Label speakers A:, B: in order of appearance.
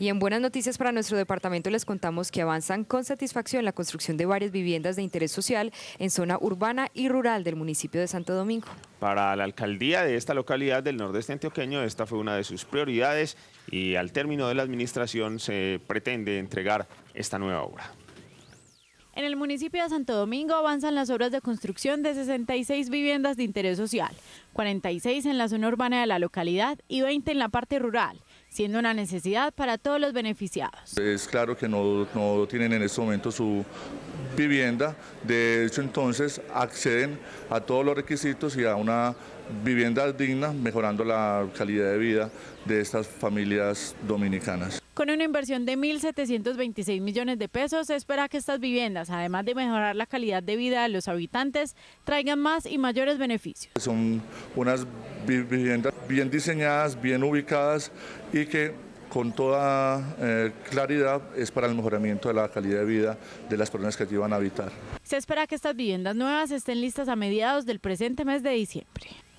A: Y en buenas noticias para nuestro departamento les contamos que avanzan con satisfacción la construcción de varias viviendas de interés social en zona urbana y rural del municipio de Santo Domingo.
B: Para la alcaldía de esta localidad del nordeste antioqueño, esta fue una de sus prioridades y al término de la administración se pretende entregar esta nueva obra.
C: En el municipio de Santo Domingo avanzan las obras de construcción de 66 viviendas de interés social, 46 en la zona urbana de la localidad y 20 en la parte rural siendo una necesidad para todos los beneficiados.
D: Es claro que no, tienen en este momento su vivienda, de hecho entonces acceden a todos los requisitos y a una vivienda digna, mejorando la calidad de vida de estas familias dominicanas.
C: Con una inversión de 1.726 millones de pesos, se espera que estas viviendas, además de mejorar la calidad de vida de los habitantes, traigan más y mayores beneficios.
D: Son unas viviendas bien diseñadas, bien ubicadas y que con toda eh, claridad es para el mejoramiento de la calidad de vida de las personas que allí van a habitar.
C: Se espera que estas viviendas nuevas estén listas a mediados del presente mes de diciembre.